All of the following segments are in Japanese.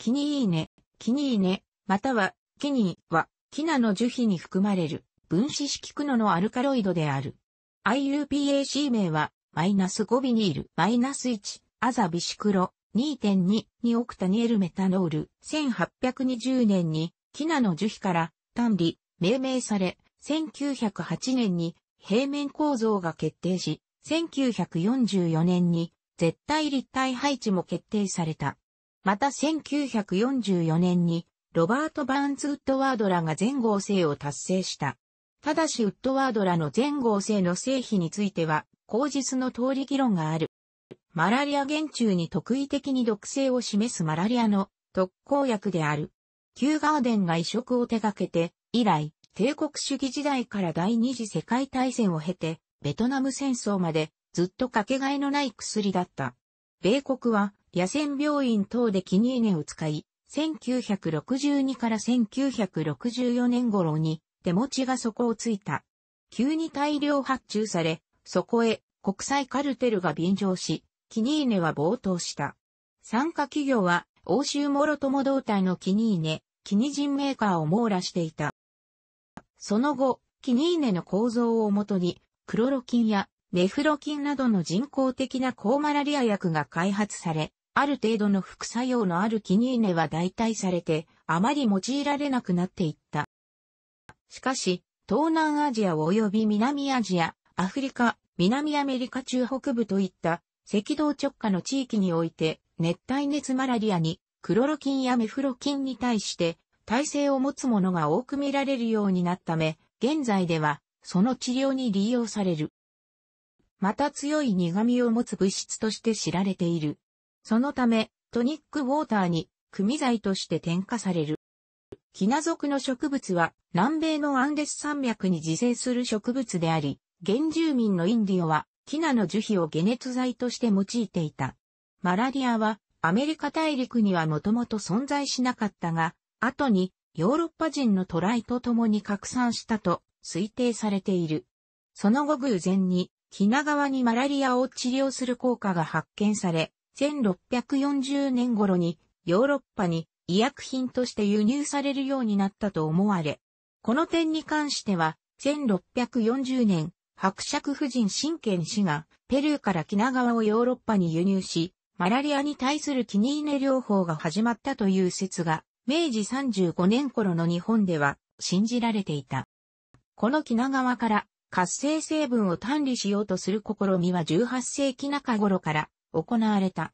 キニーネ、キニーネ、または、キニーは、キナの樹皮に含まれる、分子式クノのアルカロイドである。IUPAC 名は、マイナス5ビニール、マイナス1、アザビシクロ、2.2、にオクタニエルメタノール、1820年に、キナの樹皮から、単理、命名され、1908年に、平面構造が決定し、1944年に、絶対立体配置も決定された。また1944年に、ロバート・バーンズ・ウッドワードらが全合成を達成した。ただしウッドワードらの全合成の成否については、口実の通り議論がある。マラリア原虫に特異的に毒性を示すマラリアの特効薬である。キューガーデンが移植を手掛けて、以来、帝国主義時代から第二次世界大戦を経て、ベトナム戦争までずっとかけがえのない薬だった。米国は野戦病院等でキニーネを使い、1962から1964年頃に手持ちが底をついた。急に大量発注され、そこへ国際カルテルが便乗し、キニーネは暴騰した。参加企業は欧州諸友同体のキニーネ、キニジンメーカーを網羅していた。その後、キニーネの構造をもとに、クロロキンやネフロキンなどの人工的な抗マラリア薬が開発され、ある程度の副作用のあるキニーネは代替されて、あまり用いられなくなっていった。しかし、東南アジア及び南アジア、アフリカ、南アメリカ中北部といった赤道直下の地域において熱帯熱マラリアにクロロキンやメフロ菌に対して耐性を持つものが多く見られるようになったため、現在ではその治療に利用される。また強い苦味を持つ物質として知られている。そのため、トニックウォーターに、組剤として添加される。キナ属の植物は、南米のアンデス山脈に自生する植物であり、原住民のインディオは、キナの樹皮を解熱剤として用いていた。マラリアは、アメリカ大陸にはもともと存在しなかったが、後に、ヨーロッパ人のトライと共に拡散したと推定されている。その後偶然に、キナ川にマラリアを治療する効果が発見され、1640年頃にヨーロッパに医薬品として輸入されるようになったと思われ、この点に関しては、1640年、伯爵夫人神剣氏がペルーからキナ川をヨーロッパに輸入し、マラリアに対するキニーネ療法が始まったという説が、明治35年頃の日本では信じられていた。このキナ川から活性成分を単理しようとする試みは18世紀中頃から行われた。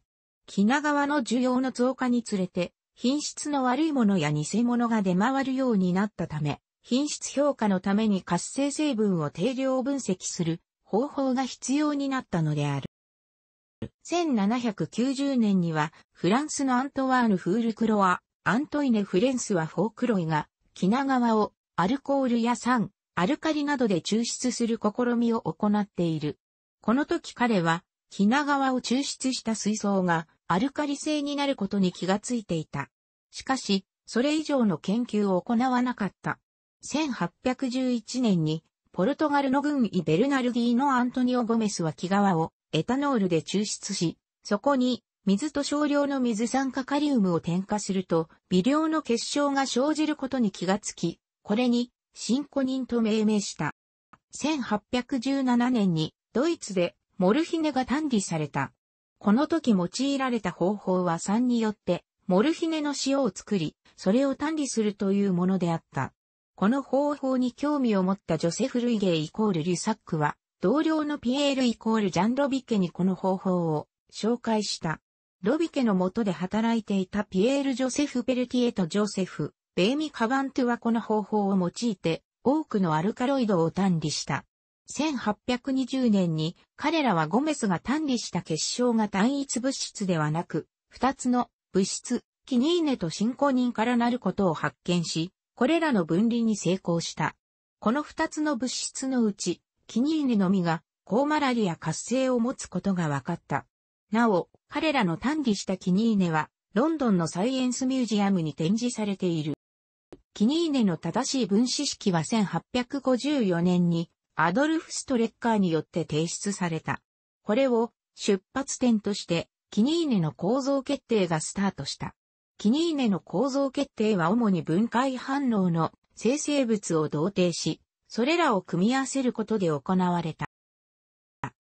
品川の需要の増加につれて、品質の悪いものや偽物が出回るようになったため、品質評価のために活性成分を定量分析する方法が必要になったのである。1790年には、フランスのアントワーヌ・フールクロア、アントイネ・フレンスはフォークロイが、品川をアルコールや酸、アルカリなどで抽出する試みを行っている。この時彼は、ひな川を抽出した水槽がアルカリ性になることに気がついていた。しかし、それ以上の研究を行わなかった。1811年に、ポルトガルの軍医ベルナルディのアントニオ・ゴメスは木川をエタノールで抽出し、そこに水と少量の水酸化カリウムを添加すると微量の結晶が生じることに気がつき、これにシンコニンと命名した。1817年にドイツでモルヒネが単理された。この時用いられた方法は3によって、モルヒネの塩を作り、それを単理するというものであった。この方法に興味を持ったジョセフ・ルイゲーイコール・リュサックは、同僚のピエールイコール・ジャン・ロビケにこの方法を紹介した。ロビケの下で働いていたピエール・ジョセフ・ペルティエとジョセフ、ベイミ・カバントゥはこの方法を用いて、多くのアルカロイドを単理した。1820年に彼らはゴメスが単理した結晶が単一物質ではなく、二つの物質、キニーネとシンコニンからなることを発見し、これらの分離に成功した。この二つの物質のうち、キニーネのみがコーマラリア活性を持つことが分かった。なお、彼らの単理したキニーネは、ロンドンのサイエンスミュージアムに展示されている。キニーネの正しい分子式は1854年にアドルフ・ストレッカーによって提出された。これを出発点としてキニーネの構造決定がスタートした。キニーネの構造決定は主に分解反応の生成物を同定し、それらを組み合わせることで行われた。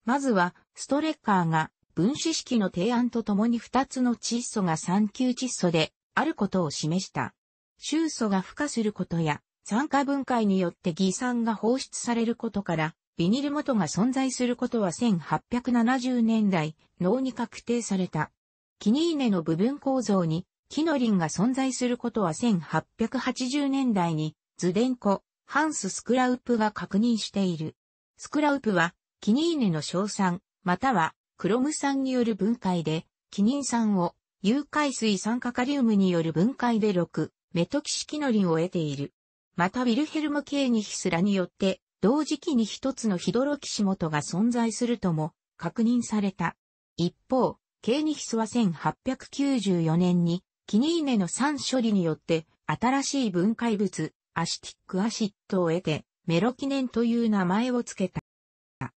まずは、ストレッカーが分子式の提案とともに2つの窒素が3級窒素であることを示した。臭素が付加することや、酸化分解によって偽酸が放出されることから、ビニル元が存在することは1870年代、脳に確定された。キニーネの部分構造に、キノリンが存在することは1880年代に、ズデンコ、ハンス・スクラウプが確認している。スクラウプは、キニーネの硝酸、または、クロム酸による分解で、キニン酸を、有海水酸化カリウムによる分解で6、メトキシキノリンを得ている。またウィルヘルム・ケーニヒスらによって、同時期に一つのヒドロキシモトが存在するとも確認された。一方、ケーニヒスは1894年に、キニーネの酸処理によって、新しい分解物、アシティックアシットを得て、メロキネンという名前を付けた。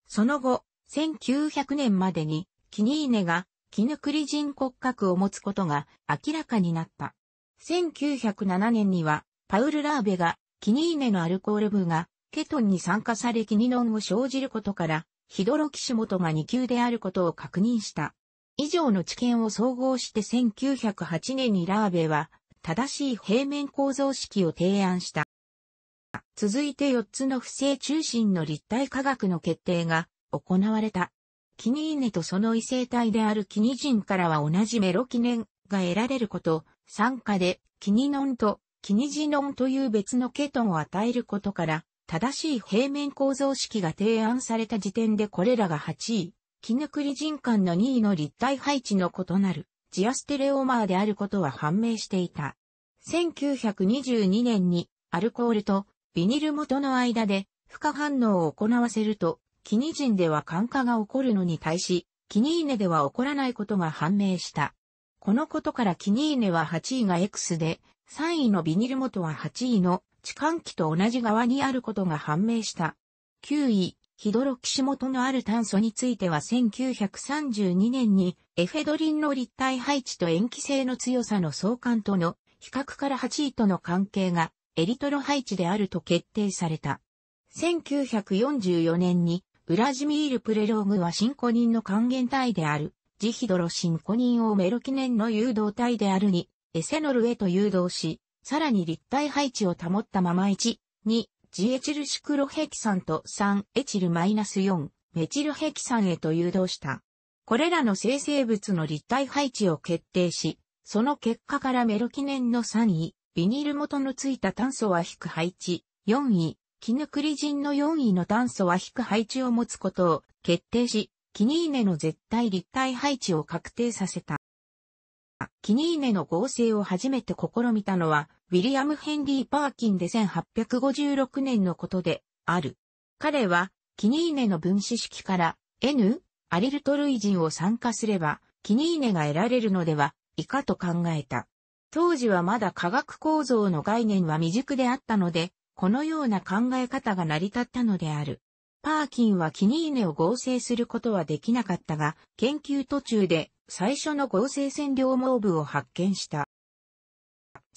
その後、1900年までに、キニーネが、キヌクリ人骨格を持つことが明らかになった。1907年には、パウル・ラーベがキニーネのアルコール部が、ケトンに酸化されキニノンを生じることから、ヒドロキシモトが2級であることを確認した。以上の知見を総合して1908年にラーベは、正しい平面構造式を提案した。続いて4つの不正中心の立体科学の決定が行われた。キニーネとその異性体であるキニジンからは同じメロキネンが得られること、酸化でキニノンとキニジノンという別のケトンを与えることから、正しい平面構造式が提案された時点でこれらが8位、キヌクリ人間の2位の立体配置の異なる、ジアステレオマーであることは判明していた。1922年に、アルコールとビニル元の間で、負荷反応を行わせると、キニジンでは感化が起こるのに対し、キニーネでは起こらないことが判明した。このことからキニーネは8位が X で、3位のビニル元は8位の地管機と同じ側にあることが判明した。9位、ヒドロキシ元のある炭素については1932年にエフェドリンの立体配置と塩基性の強さの相関との比較から8位との関係がエリトロ配置であると決定された。1944年にウラジミール・プレローグはシンコニンの還元体であるジヒドロシンコニンをメロ記念の誘導体であるにエセノルへと誘導し、さらに立体配置を保ったまま1、2、ジエチルシクロヘキサンと3、エチルマイナス -4、メチルヘキサンへと誘導した。これらの生成物の立体配置を決定し、その結果からメロキネンの3位、ビニール元のついた炭素は引く配置、4位、絹クリジンの4位の炭素は引く配置を持つことを決定し、キニーネの絶対立体配置を確定させた。キニーネの合成を初めて試みたのは、ウィリアム・ヘンリー・パーキンで1856年のことである。彼は、キニーネの分子式から N、アリルト類人を参加すれば、キニーネが得られるのでは、以下と考えた。当時はまだ化学構造の概念は未熟であったので、このような考え方が成り立ったのである。パーキンはキニーネを合成することはできなかったが、研究途中で最初の合成線量毛布を発見した。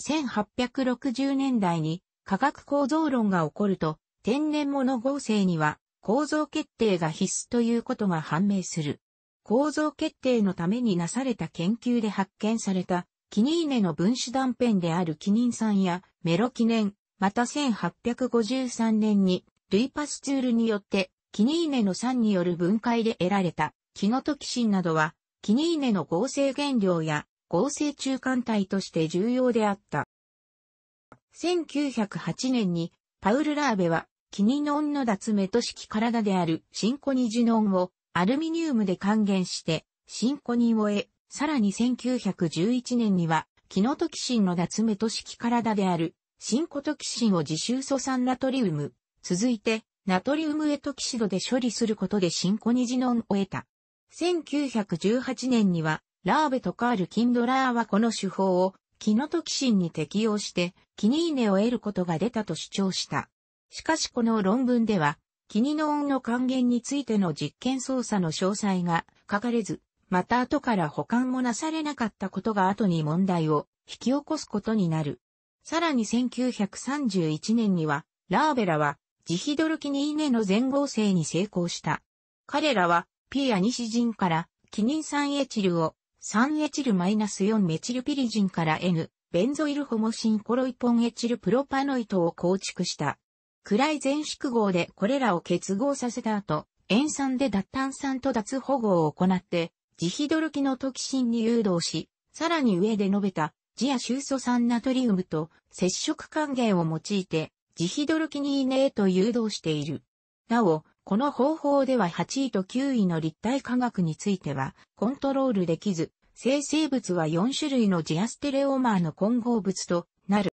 1860年代に化学構造論が起こると、天然物合成には構造決定が必須ということが判明する。構造決定のためになされた研究で発見されたキニーネの分子断片であるキニン酸やメロキネン、また1853年にルイパスツールによって、キニーネの酸による分解で得られた、キノトキシンなどは、キニーネの合成原料や合成中間体として重要であった。1908年にパウル・ラーベはキニノンの脱メト式体であるシンコニジノンをアルミニウムで還元してシンコニンを得、さらに1911年にはキノトキシンの脱メト式体であるシンコトキシンを自臭素酸ナトリウム続いて、ナトリウムエトキシドで処理することでシンコニジノンを得た。1918年には、ラーベとカール・キンドラーはこの手法を、キノトキシンに適用して、キニーネを得ることが出たと主張した。しかしこの論文では、キニノンの還元についての実験操作の詳細が書かれず、また後から保管もなされなかったことが後に問題を引き起こすことになる。さらに1931年には、ラーベラはジヒドルキニーネの全合成に成功した。彼らは、ピアニシジンから、キニン酸エチルを、酸エチルマイナス -4 メチルピリジンから N、ベンゾイルホモシンコロイポンエチルプロパノイトを構築した。暗い全縮合でこれらを結合させた後、塩酸で脱炭酸と脱保護を行って、ジヒドルキのトキシンに誘導し、さらに上で述べた、ジアシュー素酸ナトリウムと接触還元を用いて、ジヒドルキニーネへと誘導している。なお、この方法では8位と9位の立体化学についてはコントロールできず、生成物は4種類のジアステレオマーの混合物となる。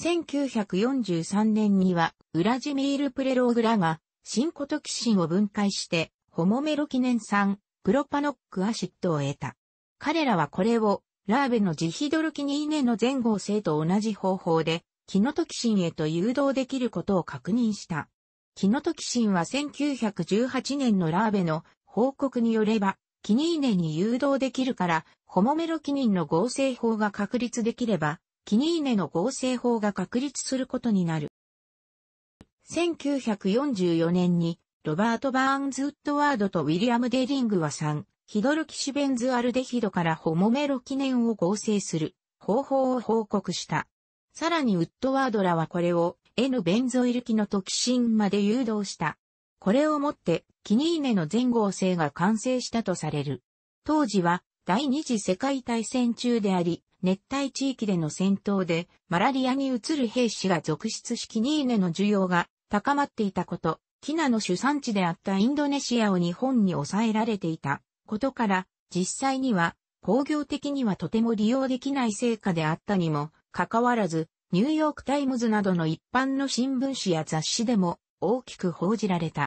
1943年には、ウラジミール・プレローグラが、シンコトキシンを分解して、ホモメロキネン酸、プロパノックアシッドを得た。彼らはこれを、ラーベのジヒドルキニーネの前合成と同じ方法で、キノトキシンへと誘導できることを確認した。キノトキシンは1918年のラーベの報告によれば、キニーネに誘導できるから、ホモメロキニンの合成法が確立できれば、キニーネの合成法が確立することになる。1944年に、ロバート・バーンズ・ウッドワードとウィリアム・デリングは3、ヒドルキシベンズアルデヒドからホモメロキネンを合成する方法を報告した。さらにウッドワードらはこれを N ベンゾイル機のトキシンまで誘導した。これをもってキニーネの全合成が完成したとされる。当時は第二次世界大戦中であり、熱帯地域での戦闘でマラリアに移る兵士が続出しキニーネの需要が高まっていたこと、キナの主産地であったインドネシアを日本に抑えられていたことから、実際には工業的にはとても利用できない成果であったにも関わらず、ニューヨークタイムズなどの一般の新聞紙や雑誌でも大きく報じられた。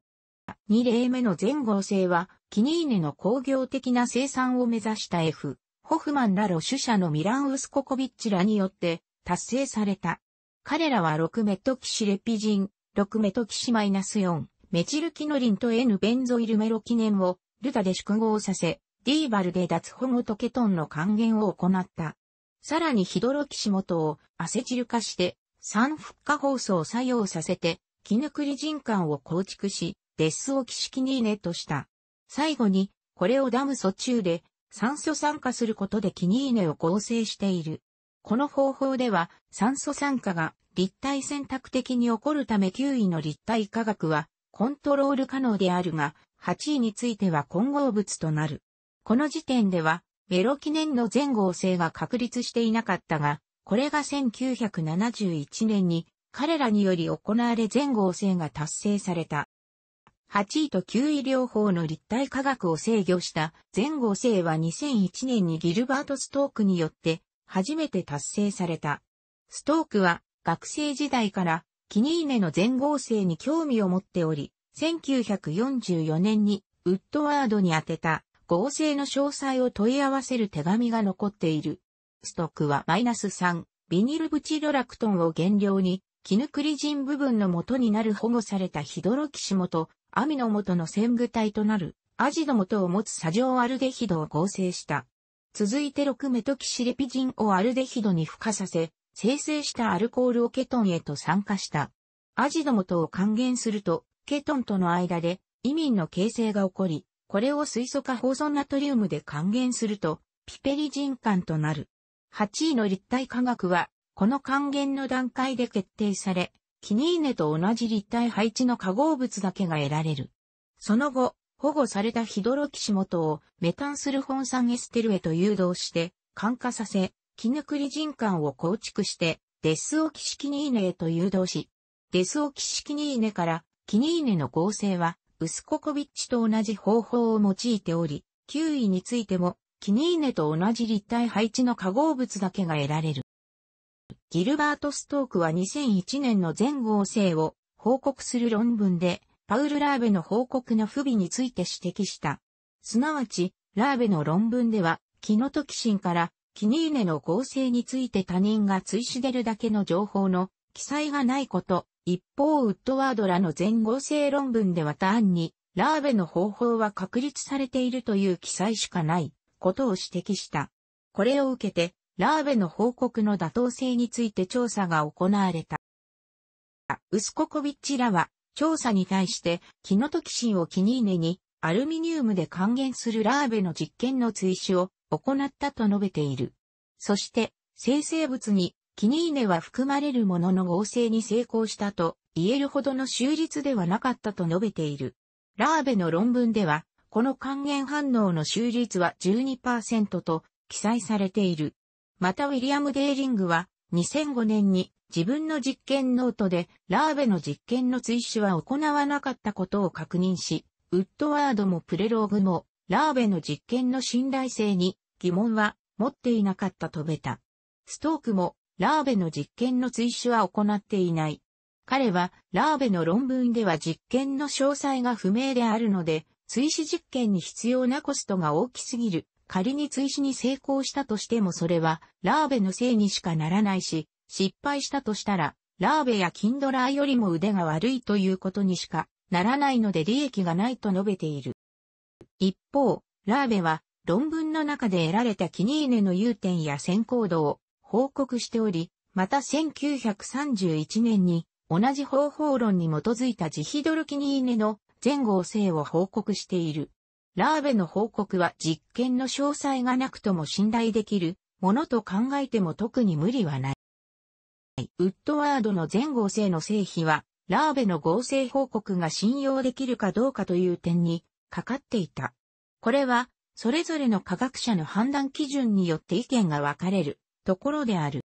2例目の全合成は、キニーネの工業的な生産を目指した F、ホフマンらロ主社のミラン・ウスココビッチらによって達成された。彼らは6メトキシレピジン、6メトキシマイナス4、メチルキノリンと N ベンゾイルメロキネンをルタで縮合させ、ディーバルで脱保護とケトンの還元を行った。さらにヒドロキシモトをアセチル化して酸復化放送を作用させて、キヌクリ人間を構築し、デスオキシキニーネとした。最後に、これをダム素中で酸素酸化することでキニーネを合成している。この方法では酸素酸化が立体選択的に起こるため9位の立体化学はコントロール可能であるが、8位については混合物となる。この時点ではベロ記念の全合成は確立していなかったが、これが1971年に彼らにより行われ全合成が達成された。8位と9位両方の立体科学を制御した全合成は2001年にギルバート・ストークによって初めて達成された。ストークは学生時代からキニーネの全合成に興味を持っており、1944年にウッドワードに当てた合成の詳細を問い合わせる手紙が残っている。ストックはマイナス3、ビニルブチドラクトンを原料に、キヌクリジン部分の元になる保護されたヒドロキシモと、アミノ元の線具体となる、アジド元を持つ砂上アルデヒドを合成した。続いて6メトキシレピジンをアルデヒドに付加させ、生成したアルコールをケトンへと酸化した。アジド元を還元すると、ケトンとの間で、移民の形成が起こり、これを水素化放酸ナトリウムで還元すると、ピペリジンとなる。8位の立体化学は、この還元の段階で決定され、キニーネと同じ立体配置の化合物だけが得られる。その後、保護されたヒドロキシモトをメタンスルフォン酸エステルへと誘導して、酸化させ、キヌクリジンを構築して、デスオキシキニーネへと誘導し、デスオキシキニーネからキニーネの合成はウスココビッチと同じ方法を用いており、9位についても、キニーネと同じ立体配置の化合物だけが得られる。ギルバート・ストークは2001年の全合成を報告する論文で、パウル・ラーベの報告の不備について指摘した。すなわち、ラーベの論文では、キノトキシンからキニーネの合成について他人が追試出るだけの情報の記載がないこと、一方ウッドワードらの前後性論文では単に、ラーベの方法は確立されているという記載しかないことを指摘した。これを受けて、ラーベの報告の妥当性について調査が行われた。ウスココビッチらは、調査に対して、キノトキシンをキニーネに、アルミニウムで還元するラーベの実験の追試を行ったと述べている。そして、生成物にキニーネは含まれるものの合成に成功したと言えるほどの終率ではなかったと述べている。ラーベの論文では、この還元反応の終率は12%と記載されている。またウィリアム・デーリングは2005年に自分の実験ノートでラーベの実験の追試は行わなかったことを確認し、ウッドワードもプレローグもラーベの実験の信頼性に疑問は持っていなかったと述べた。ストークもラーベの実験の追試は行っていない。彼は、ラーベの論文では実験の詳細が不明であるので、追試実験に必要なコストが大きすぎる。仮に追試に成功したとしてもそれは、ラーベのせいにしかならないし、失敗したとしたら、ラーベやキンドラーよりも腕が悪いということにしかならないので利益がないと述べている。一方、ラーベは論文の中で得られたキニーネの優点や先行を報告しており、また1931年に同じ方法論に基づいたジヒドルキニーネの全合成を報告している。ラーベの報告は実験の詳細がなくとも信頼できるものと考えても特に無理はない。ウッドワードの全合成の成否は、ラーベの合成報告が信用できるかどうかという点にかかっていた。これは、それぞれの科学者の判断基準によって意見が分かれる。ところである。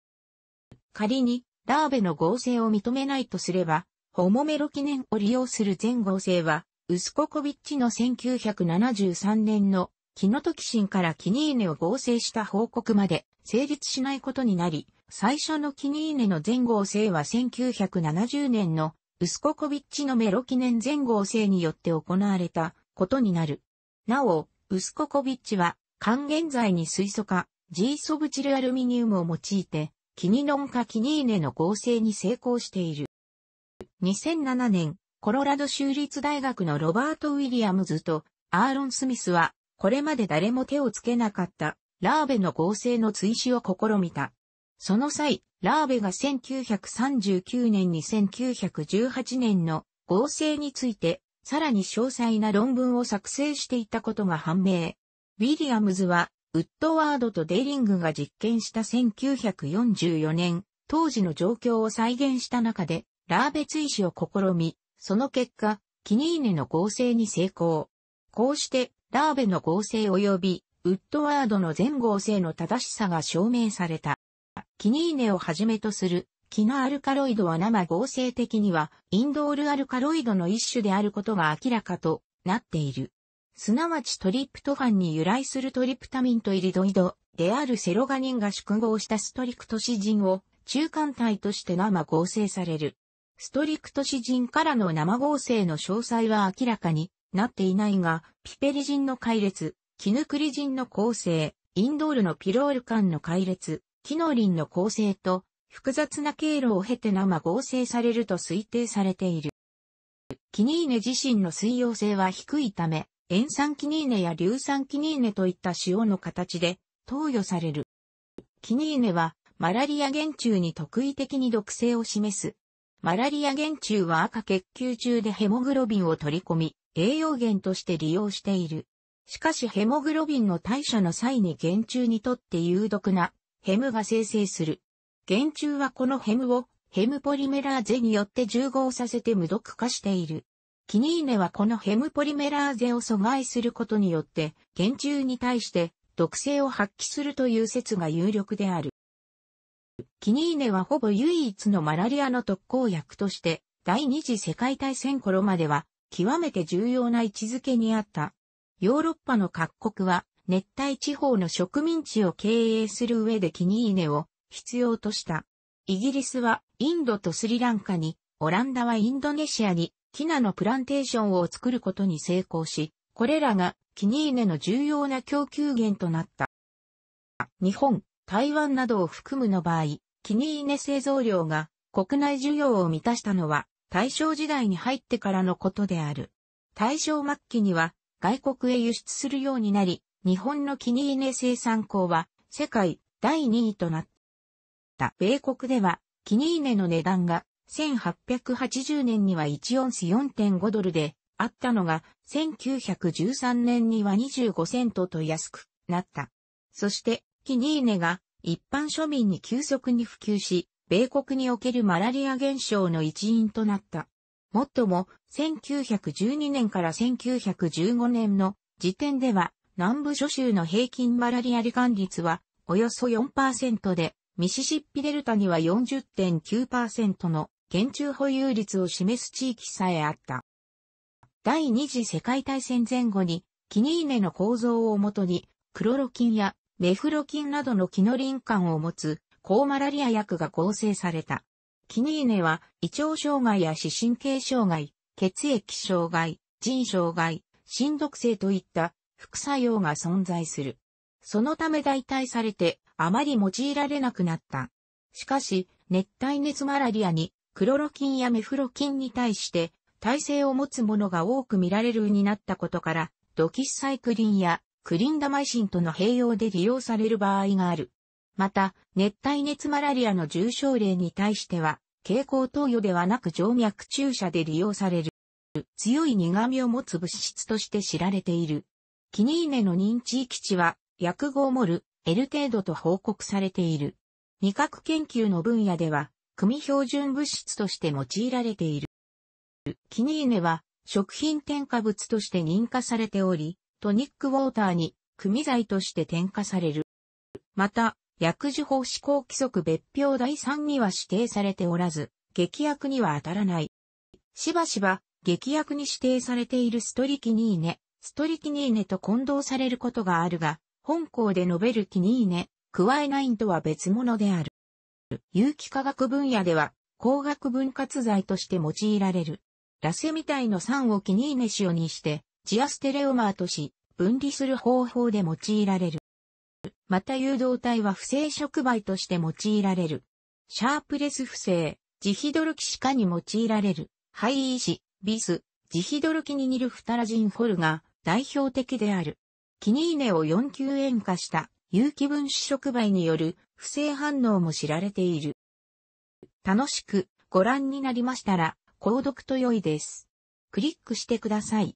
仮に、ラーベの合成を認めないとすれば、ホモメロ記念を利用する全合成は、ウスココビッチの1973年のキノトキシンからキニーネを合成した報告まで成立しないことになり、最初のキニーネの全合成は1970年のウスココビッチのメロ記念全合成によって行われたことになる。なお、ウスココビッチは還元剤に水素化、ジーソブチルアルミニウムを用いて、キニノンかキニーネの合成に成功している。2007年、コロラド州立大学のロバート・ウィリアムズとアーロン・スミスは、これまで誰も手をつけなかったラーベの合成の追試を試みた。その際、ラーベが1939年に1918年の合成について、さらに詳細な論文を作成していたことが判明。ウィリアムズは、ウッドワードとデリングが実験した1944年、当時の状況を再現した中で、ラーベ追試を試み、その結果、キニーネの合成に成功。こうして、ラーベの合成及び、ウッドワードの全合成の正しさが証明された。キニーネをはじめとする、キナアルカロイドは生合成的には、インドールアルカロイドの一種であることが明らかとなっている。すなわちトリプトファンに由来するトリプタミンとイリドイドであるセロガニンが宿合したストリクトシジンを中間体として生合成される。ストリクトシジンからの生合成の詳細は明らかになっていないが、ピペリジンの解列、キヌクリジンの構成、インドールのピロール間の解列、キノリンの構成と複雑な経路を経て生合成されると推定されている。キニーネ自身の水溶性は低いため、塩酸キニーネや硫酸キニーネといった塩の形で投与される。キニーネはマラリア原虫に特異的に毒性を示す。マラリア原虫は赤血球中でヘモグロビンを取り込み、栄養源として利用している。しかしヘモグロビンの代謝の際に原虫にとって有毒なヘムが生成する。原虫はこのヘムをヘムポリメラーゼによって重合させて無毒化している。キニーネはこのヘムポリメラーゼを阻害することによって、原虫に対して毒性を発揮するという説が有力である。キニーネはほぼ唯一のマラリアの特効薬として、第二次世界大戦頃までは、極めて重要な位置づけにあった。ヨーロッパの各国は、熱帯地方の植民地を経営する上でキニーネを必要とした。イギリスはインドとスリランカに、オランダはインドネシアにキナのプランテーションを作ることに成功し、これらがキニーネの重要な供給源となった。日本、台湾などを含むの場合、キニーネ製造量が国内需要を満たしたのは大正時代に入ってからのことである。大正末期には外国へ輸出するようになり、日本のキニーネ生産工は世界第2位となった。米国ではキニーネの値段が1880年には1オンス4.5ドルであったのが、1913年には25セントと安くなった。そして、キニーネが一般庶民に急速に普及し、米国におけるマラリア現象の一因となった。もっとも、1912年から1915年の時点では、南部諸州の平均マラリア罹患率は、およそ4%で、ミシシッピデルタには40.9%の現中保有率を示す地域さえあった。第二次世界大戦前後に、キニーネの構造をもとに、クロロキンやメフロキンなどのキノリン感を持つ、抗マラリア薬が合成された。キニーネは、胃腸障害や視神経障害、血液障害、腎障害、心毒性といった副作用が存在する。そのため代替されて、あまり用いられなくなった。しかし、熱帯熱マラリアにクロロキンやメフロキンに対して耐性を持つものが多く見られるになったことから、ドキッサイクリンやクリンダマイシンとの併用で利用される場合がある。また、熱帯熱マラリアの重症例に対しては、蛍光投与ではなく静脈注射で利用される。強い苦味を持つ物質として知られている。キニーネの認知域値は、薬合モル、L 程度と報告されている。味覚研究の分野では、組標準物質として用いられている。キニーネは食品添加物として認可されており、トニックウォーターに組剤として添加される。また、薬事法施行規則別表第3には指定されておらず、劇薬には当たらない。しばしば、劇薬に指定されているストリキニーネ、ストリキニーネと混同されることがあるが、本校で述べるキニーネ、加えないとは別物である。有機化学分野では、光学分割剤として用いられる。ラセみたいの酸をキニーネ塩にして、ジアステレオマーとし、分離する方法で用いられる。また誘導体は不正触媒として用いられる。シャープレス不正、ジヒドルキシカに用いられる。ハイイシ、ビス、ジヒドルキニニルフタラジンホルが代表的である。キニーネを4級塩化した有機分子触媒による不正反応も知られている。楽しくご覧になりましたら、購読と良いです。クリックしてください。